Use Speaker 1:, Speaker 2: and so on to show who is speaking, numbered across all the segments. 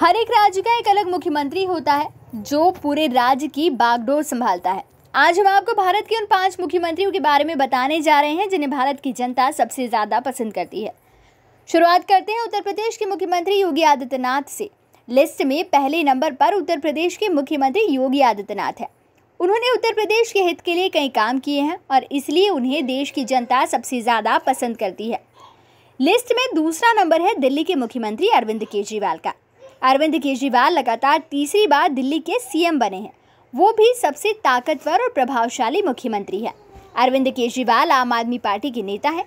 Speaker 1: हर एक राज्य का एक अलग मुख्यमंत्री होता है जो पूरे राज्य की बागडोर संभालता है आज हम आपको भारत के उन पांच मुख्यमंत्रियों के बारे में बताने जा रहे हैं जिन्हें भारत की जनता सबसे ज़्यादा पसंद करती है शुरुआत करते हैं उत्तर प्रदेश के मुख्यमंत्री योगी आदित्यनाथ से लिस्ट में पहले नंबर पर उत्तर प्रदेश के मुख्यमंत्री योगी आदित्यनाथ है उन्होंने उत्तर प्रदेश के हित के लिए कई काम किए हैं और इसलिए उन्हें देश की जनता सबसे ज़्यादा पसंद करती है लिस्ट में दूसरा नंबर है दिल्ली के मुख्यमंत्री अरविंद केजरीवाल का अरविंद केजरीवाल लगातार तीसरी बार दिल्ली के सीएम बने हैं वो भी सबसे ताकतवर और प्रभावशाली मुख्यमंत्री है अरविंद केजरीवाल आम आदमी पार्टी के नेता है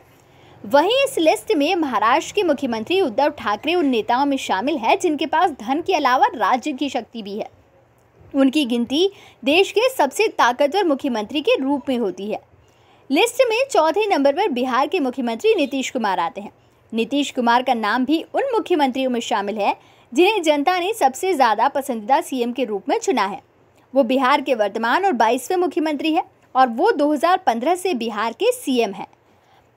Speaker 1: वहीं इस लिस्ट में महाराष्ट्र के मुख्यमंत्री उद्धव ठाकरे उन नेताओं में शामिल है जिनके पास धन के अलावा राज्य की शक्ति भी है उनकी गिनती देश के सबसे ताकतवर मुख्यमंत्री के रूप में होती है लिस्ट में चौथे नंबर पर बिहार के मुख्यमंत्री नीतीश कुमार आते हैं नीतीश कुमार का नाम भी उन मुख्यमंत्रियों में शामिल है जिन्हें जनता ने सबसे ज़्यादा पसंदीदा सीएम के रूप में चुना है वो बिहार के वर्तमान और बाईसवें मुख्यमंत्री हैं और वो 2015 से बिहार के सीएम हैं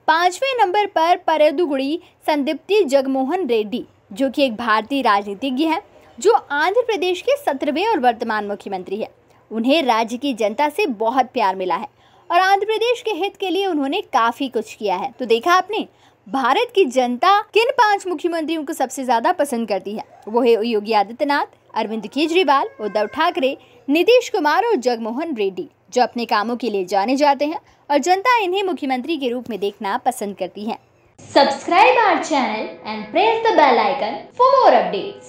Speaker 1: पाँचवें नंबर पर परदुगुड़ी संदिप्ति जगमोहन रेड्डी जो कि एक भारतीय राजनीतिज्ञ हैं जो आंध्र प्रदेश के सत्रहवें और वर्तमान मुख्यमंत्री है उन्हें राज्य की जनता से बहुत प्यार मिला है और आंध्र प्रदेश के हित के लिए उन्होंने काफ़ी कुछ किया है तो देखा आपने भारत की जनता किन पांच मुख्यमंत्रियों को सबसे ज्यादा पसंद करती है वो है योगी आदित्यनाथ अरविंद केजरीवाल उद्धव ठाकरे नीतीश कुमार और जगमोहन रेड्डी जो अपने कामों के लिए जाने जाते हैं और जनता इन्हें मुख्यमंत्री के रूप में देखना पसंद करती है subscribe our channel and press the bell icon for more updates.